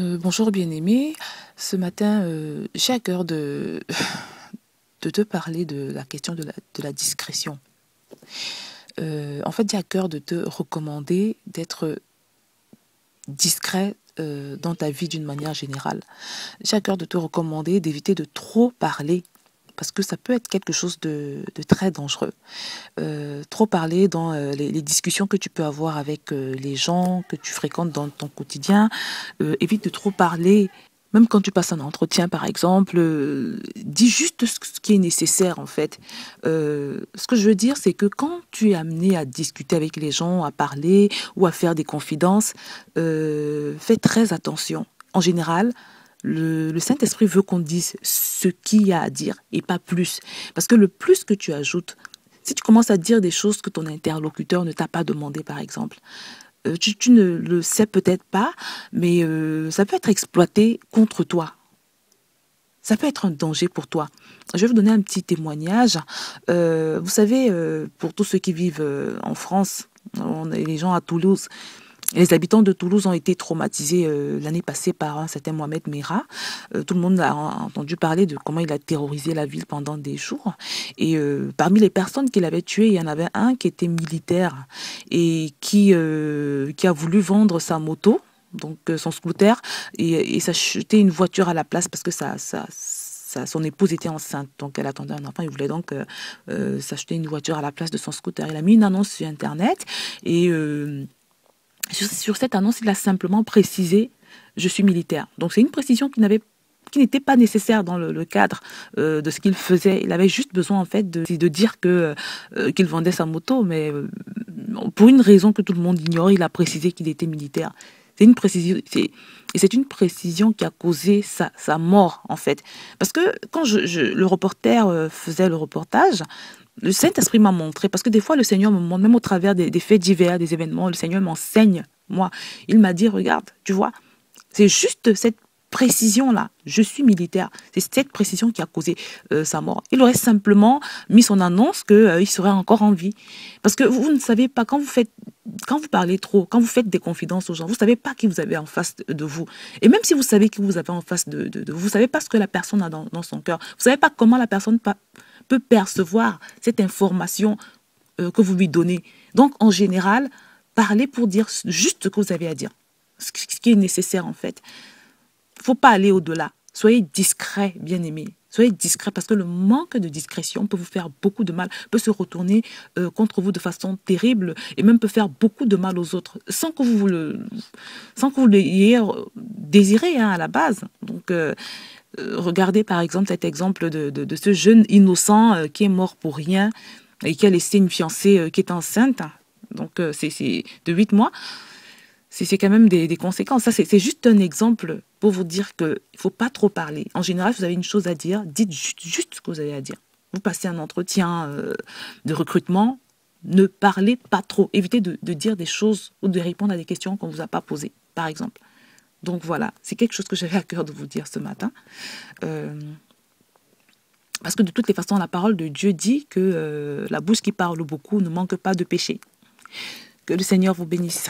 Euh, bonjour bien-aimé. Ce matin, euh, j'ai à cœur de, te parler de la question de la, discrétion. Euh, en fait, j'ai à cœur de te recommander d'être discret dans ta vie d'une manière générale. J'ai à cœur de te recommander d'éviter de trop parler parce que ça peut être quelque chose de, très dangereux. Euh, trop parler dans euh, les, discussions que tu peux avoir avec euh, les gens que tu fréquentes dans ton quotidien, évite de trop parler. Même quand tu passes un entretien, par exemple, dis juste ce qui est nécessaire, en fait. ce que je veux dire, c'est que quand tu es amené à discuter avec les gens, à parler ou à faire des confidences, fais très attention. En général, le, Saint-Esprit veut qu'on dise ce qu'il y a à dire et pas plus. Parce que le plus que tu ajoutes, si tu commences à dire des choses que ton interlocuteur ne t'a pas demandé, par exemple, euh, tu, ne le sais peut-être pas, mais euh, ça peut être exploité contre toi. Ça peut être un danger pour toi. Je vais vous donner un petit témoignage. Euh, vous savez, pour tous ceux qui vivent en France, on les gens à Toulouse, les habitants de Toulouse ont été traumatisés euh, l'année passée par un certain Mohamed Merah. Euh, tout le monde a entendu parler de comment il a terrorisé la ville pendant des jours. Et euh, parmi les personnes qu'il avait tuées, il y en avait un qui était militaire et qui, qui a voulu vendre sa moto, donc son scooter, et, et s'acheter une voiture à la place parce que sa son épouse était enceinte, donc elle attendait un enfant. Il voulait donc s'acheter une voiture à la place de son scooter. Il a mis une annonce sur Internet et sur, cette annonce, il a simplement précisé je suis militaire. Donc c'est une précision qui n'avait qui n'était pas nécessaire dans le, cadre euh, de ce qu'il faisait. Il avait juste besoin en fait de, dire que euh, qu'il vendait sa moto, mais euh, pour une raison que tout le monde ignore, il a précisé qu'il était militaire. C'est une précision. Et c'est une précision qui a causé sa, mort, en fait. Parce que quand le reporter euh, faisait le reportage, le Saint-Esprit m'a montré, parce que des fois, le Seigneur me montre, même au travers des, des faits divers, des événements, le Seigneur m'enseigne, moi. Il m'a dit, regarde, tu vois, c'est juste cette précision-là, je suis militaire, c'est cette précision qui a causé euh, sa mort. Il aurait simplement mis son annonce qu'il euh, serait encore en vie. Parce que vous ne savez pas, quand vous faites quand vous parlez trop, quand vous faites des confidences aux gens, vous ne savez pas qui vous avez en face de vous. Et même si vous savez qui vous avez en face de, vous, vous ne savez pas ce que la personne a dans, son cœur. Vous ne savez pas comment la personne peut percevoir cette information euh, que vous lui donnez. Donc, en général, parlez pour dire juste ce que vous avez à dire, ce qui est nécessaire en fait. Il ne faut pas aller au-delà. Soyez discret, bien aimé Soyez discret parce que le manque de discrétion peut vous faire beaucoup de mal, peut se retourner euh, contre vous de façon terrible et même peut faire beaucoup de mal aux autres sans que vous le, sans que vous l'ayez euh, désiré hein, à la base. Donc euh, regardez par exemple cet exemple de, de, ce jeune innocent qui est mort pour rien et qui a laissé une fiancée qui est enceinte, donc c'est de 8 mois. C'est quand même des, des conséquences. Ça, c'est juste un exemple pour vous dire qu'il ne faut pas trop parler. En général, si vous avez une chose à dire, dites juste, ce que vous avez à dire. Vous passez un entretien euh, de recrutement, ne parlez pas trop. Évitez de, dire des choses ou de répondre à des questions qu'on ne vous a pas posées, par exemple. Donc voilà, c'est quelque chose que j'avais à cœur de vous dire ce matin. Euh, parce que de toutes les façons, la parole de Dieu dit que euh, la bouche qui parle beaucoup ne manque pas de péché. Que le Seigneur vous bénisse.